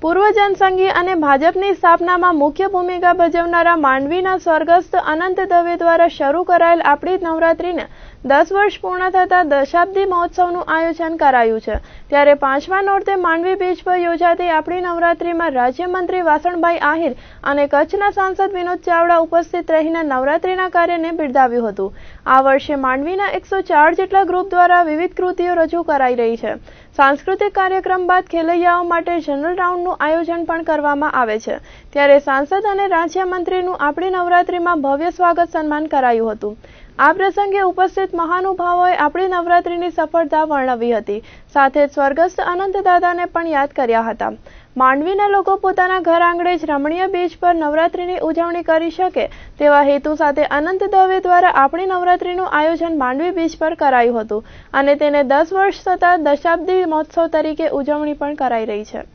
પૂર્વ જનસંઘી અને ભાજપની સ્થાપનામાં મુખ્ય ભૂમિકા ભજવનારા માંડવીના સ્વર્ગસ્થ અનંત દવે દ્વારા શરૂ કરાયેલ આપણી નવરાત્રીને દસ વર્ષ પૂર્ણ થતા દશાબ્દી મહોત્સવનું આયોજન કરાયું છે ત્યારે પાંચમા નોરતે માંડવી બીચ પર યોજાતી આપણી નવરાત્રીમાં રાજ્યમંત્રી વાસણભાઈ આહિર અને કચ્છના સાંસદ વિનોદ ચાવડા ઉપસ્થિત રહીને નવરાત્રીના કાર્યને બિરદાવ્યું હતું આ વર્ષે માંડવીના એકસો જેટલા ગ્રુપ દ્વારા વિવિધ કૃતિઓ રજૂ કરાઈ રહી છે સાંસ્કૃતિક કાર્યક્રમ બાદ ખેલૈયાઓ માટે જનરલ રાઉન્ડનું આયોજન પણ કરવામાં આવે છે ત્યારે સાંસદ અને રાજ્યમંત્રીનું આપણી નવરાત્રિમાં ભવ્ય સ્વાગત સન્માન કરાયું હતું આ પ્રસંગે ઉપસ્થિત મહાનુભાવોએ આપણી નવરાત્રિની સફળતા વર્ણવી હતી સાથે જ સ્વર્ગસ્થ અનંત દાદાને પણ યાદ કર્યા હતા માંડવીના લોકો પોતાના ઘર આંગણે જ રમણીય બીચ પર નવરાત્રિની ઉજવણી કરી શકે તેવા હેતુ સાથે અનંત દવે દ્વારા આપણી નવરાત્રિનું આયોજન માંડવી બીચ પર કરાયું હતું અને તેને દસ વર્ષ થતાં દશાબ્દી મહોત્સવ તરીકે ઉજવણી પણ કરાઈ રહી છે